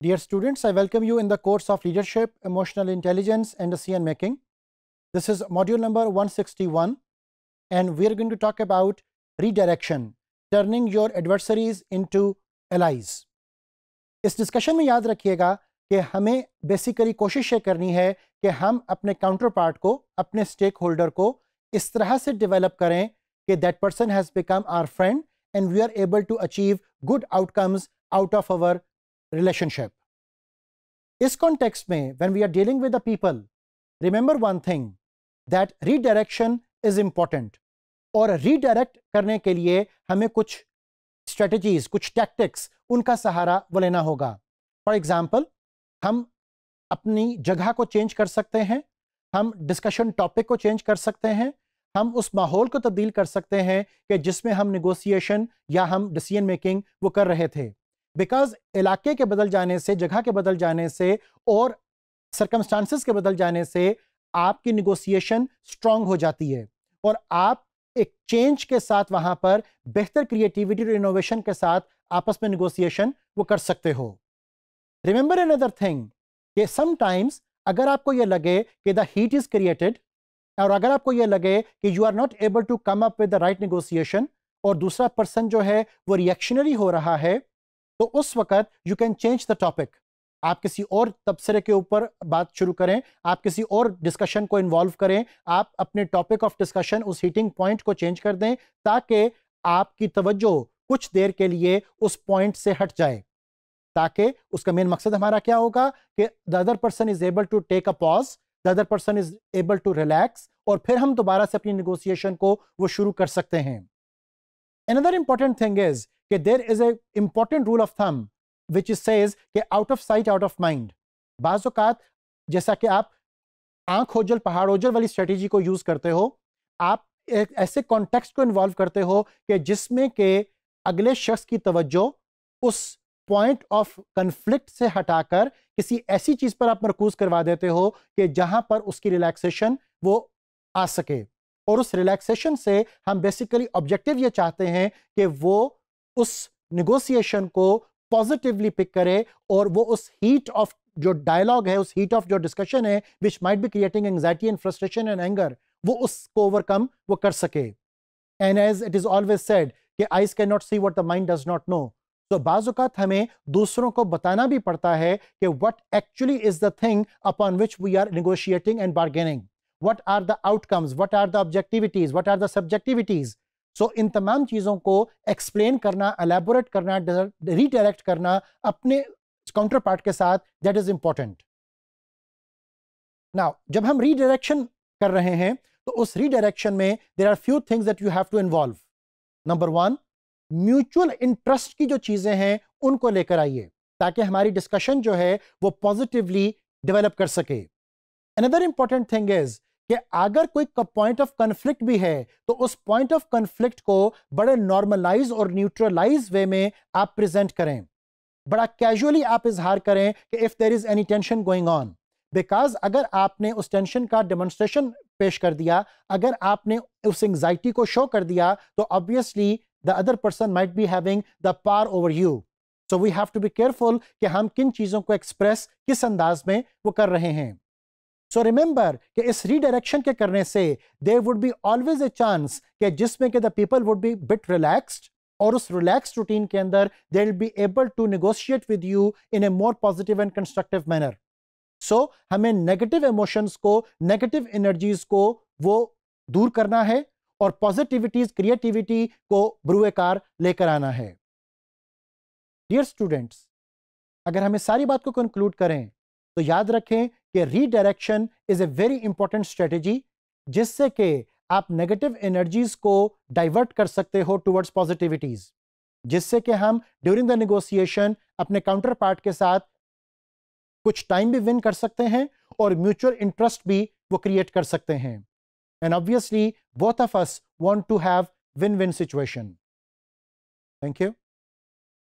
Dear students, I welcome you in the course of Leadership, Emotional Intelligence and Decision Making. This is module number 161 and we are going to talk about redirection, turning your adversaries into allies. इस discussion में याद रखिएगा कि हमें basically कोशिश ये करनी है कि हम अपने काउंटर पार्ट को अपने स्टेक होल्डर को इस तरह से डेवलप करें कि that person has become our friend and we are able to achieve good outcomes out of our relationship इस कॉन्टेक्स्ट में when we are dealing with the people remember one thing that redirection is important और redirect करने के लिए हमें कुछ strategies कुछ tactics उनका सहारा वो लेना होगा फॉर एग्जाम्पल हम अपनी जगह को चेंज कर सकते हैं हम डिस्कशन टॉपिक को चेंज कर सकते हैं हम उस माहौल को तब्दील कर सकते हैं कि जिसमें हम निगोसिएशन या हम डिसीजन मेकिंग वो कर रहे थे बिकॉज इलाके के बदल जाने से जगह के बदल जाने से और सर्कमस्टांसिस के बदल जाने से आपकी निगोसिएशन स्ट्रांग हो जाती है और आप एक चेंज के साथ वहां पर बेहतर क्रिएटिविटी और इनोवेशन के साथ आपस में निगोसिएशन वो कर सकते हो रिमेंबर एन अदर थिंग कि समटाइम्स अगर आपको ये लगे कि द हीट इज क्रिएटेड और अगर आपको ये लगे कि you are not able to come up with the right negotiation और दूसरा पर्सन जो है वो रिएक्शनरी हो रहा है तो उस वक्त you can change the topic आप किसी और तबसरे के ऊपर बात शुरू करें आप किसी और डिस्कशन को इन्वॉल्व करें आप अपने टॉपिक ऑफ डिस्कशन उस हीटिंग पॉइंट को चेंज कर दें ताकि आपकी तवज्जो कुछ देर के लिए उस पॉइंट से हट जाए ताकि उसका मेन मकसद हमारा क्या होगा कि the other person is able to take a pause the other person is able to relax और फिर हम दोबारा से अपनी निगोसिएशन को वो शुरू कर सकते हैं Another important thing is that there is an important rule of thumb which says that out of sight, out of mind. बाज़ात जैसा कि आप आंख ओझल पहाड़ ओझल वाली स्ट्रेटेजी को यूज़ करते हो आप एक ऐसे कॉन्टेक्स्ट को इन्वॉल्व करते हो कि जिसमें के अगले शख्स की तवज्जो उस पॉइंट ऑफ कन्फ्लिक्ट से हटाकर किसी ऐसी चीज़ पर आप मरकूज करवा देते हो कि जहां पर उसकी रिलैक्सेशन वो आ सके और उस रिलैक्सेशन से हम बेसिकली ऑब्जेक्टिव ये चाहते हैं कि वो उस निगोसिएशन को पॉजिटिवली पिक करे और वो उस हीट ऑफ जो डायलॉग है उस हीट ऑफ जो डिस्कशन है which might be creating anxiety and frustration and anger वो उसको ओवरकम वो कर सके and as it is always said कि eyes can not see what the mind does not know तो बाजुकात हमें दूसरों को बताना भी पड़ता है कि what actually is the thing upon which we are negotiating and bargaining what are the outcomes what are the objectivities what are the subjectivities so इन तमाम चीज़ों को एक्सप्लेन करना अलेबोरेट करना रिडायरेक्ट करना अपने काउंटर पार्ट के साथ दैट इज इंपॉर्टेंट नाउ जब हम रिडायरेक्शन कर रहे हैं तो उस रिडायरेक्शन में there are few things that you have to involve number one mutual interest की जो चीज़ें हैं उनको लेकर आइए ताकि हमारी डिस्कशन जो है वो पॉजिटिवली डेवलप कर सके अनदर इंपॉर्टेंट थिंग इज कि अगर कोई पॉइंट ऑफ कन्फ्लिक्ट भी है तो उस पॉइंट ऑफ कन्फ्लिक्ट को बड़े नॉर्मलाइज और न्यूट्रलाइज वे में आप प्रेजेंट करें बड़ा कैजुअली आप इजहार करें कि if there is any tension going on because अगर आपने उस टेंशन का डेमोन्स्ट्रेशन पेश कर दिया अगर आपने उस एंगजाइटी को शो कर दिया तो obviously the other person might be having the par over you so we have to be careful कि हम किन चीज़ों को एक्सप्रेस किस अंदाज में वो कर रहे हैं सो रिमेंबर कि इस रीडायरेक्शन के करने से they would be always a chance कि जिसमें कि the people would be bit relaxed और उस रिलैक्स रूटीन के अंदर they will be able to negotiate with you in a more positive and constructive manner so हमें नेगेटिव इमोशंस को negative energies को वो दूर करना है और पॉजिटिविटीज क्रिएटिविटी को ब्रुएकार लेकर आना है डियर स्टूडेंट्स अगर हम इस सारी बात को कंक्लूड करें तो याद रखें कि redirection is a very important strategy जिससे कि आप नेगेटिव एनर्जीज को डाइवर्ट कर सकते हो टुवर्ड्स पॉजिटिविटीज जिससे कि हम ड्यूरिंग द नेगोशिएशन अपने काउंटर पार्ट के साथ कुछ टाइम भी विन कर सकते हैं और म्यूचुअल इंटरेस्ट भी वो क्रिएट कर सकते हैं and obviously both of us want to have win win situation thank you